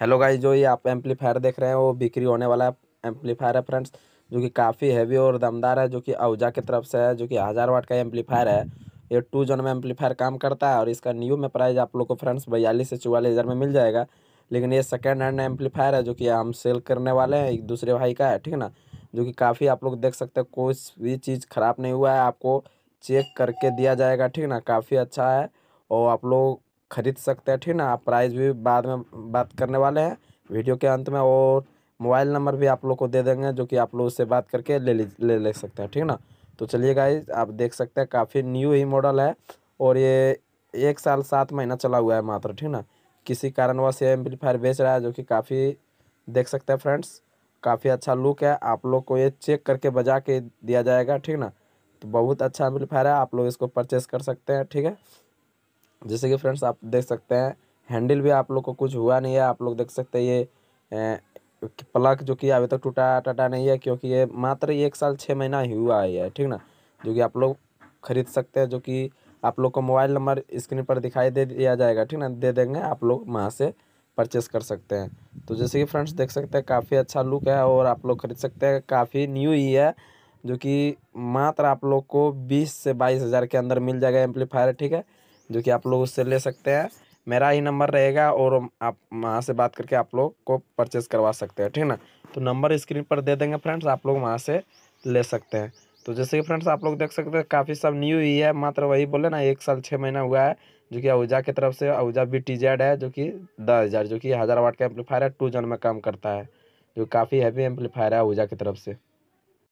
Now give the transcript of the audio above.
hello guys जो ये आप एम्पलीफायर देख रहे हैं वो बिक्री होने वाला एम्पलीफायर है फ्रेंड्स जो कि काफ़ी हैवी और दमदार है जो कि अवजा की तरफ से है जो कि हज़ार वाट का एम्पलीफायर है ये टू जोन में एम्पलीफायर काम करता है और इसका न्यू में प्राइस आप लोग को फ्रेंड्स बयालीस से चौवालीस हज़ार में मिल जाएगा लेकिन ये सेकेंड हैंड एम्पलीफायर है जो कि हम सेल करने वाले हैं एक दूसरे भाई का है ठीक है ना जो कि काफ़ी आप लोग देख सकते हैं कोई भी चीज़ ख़राब नहीं हुआ है आपको चेक करके दिया जाएगा ठीक ना काफ़ी अच्छा है और आप लोग खरीद सकते हैं ठीक ना आप प्राइस भी बाद में बात करने वाले हैं वीडियो के अंत में और मोबाइल नंबर भी आप लोग को दे देंगे जो कि आप लोग उससे बात करके ले ले ले सकते हैं ठीक ना तो चलिए गाइज आप देख सकते हैं काफ़ी न्यू ही मॉडल है और ये एक साल सात महीना चला हुआ है मात्र ठीक ना किसी कारणवश ये एम्पलीफायर बेच रहा है जो कि काफ़ी देख सकते हैं फ्रेंड्स काफ़ी अच्छा लुक है आप लोग को ये चेक करके बजा के दिया जाएगा ठीक ना तो बहुत अच्छा एम्पलीफायर है आप लोग इसको परचेस कर सकते हैं ठीक है जैसे कि फ्रेंड्स आप देख सकते हैं हैंडल भी आप लोग को कुछ हुआ नहीं है आप लोग देख सकते हैं ये प्लग जो कि अभी तक टूटा टाटा नहीं है क्योंकि ये मात्र एक साल छः महीना ही हुआ है ठीक ना जो कि आप लोग खरीद सकते हैं जो कि आप लोग को मोबाइल नंबर स्क्रीन पर दिखाई दे दिया जाएगा ठीक ना दे देंगे आप लोग वहाँ से परचेस कर सकते हैं तो जैसे कि फ्रेंड्स देख सकते हैं काफ़ी अच्छा लुक है और आप लोग खरीद सकते हैं काफ़ी न्यू ही है जो कि मात्र आप लोग को बीस से बाईस हज़ार के अंदर मिल जाएगा एम्पलीफायर ठीक है जो कि आप लोग उससे ले सकते हैं मेरा ही नंबर रहेगा और आप वहाँ से बात करके आप लोग को परचेस करवा सकते हैं ठीक ना तो नंबर स्क्रीन पर दे देंगे फ्रेंड्स आप लोग वहाँ से ले सकते हैं तो जैसे कि फ्रेंड्स आप लोग देख सकते हैं काफ़ी सब न्यू ही है मात्र वही बोले ना एक साल छः महीना हुआ है जो कि आहूजा की तरफ से आहूजा बी टी जेड है जो कि दस हज़ार जो कि हज़ार वाट का एम्पलीफायर है टू जन में काम करता है जो काफ़ी हैवी एम्पलीफायर है आहूजा की तरफ से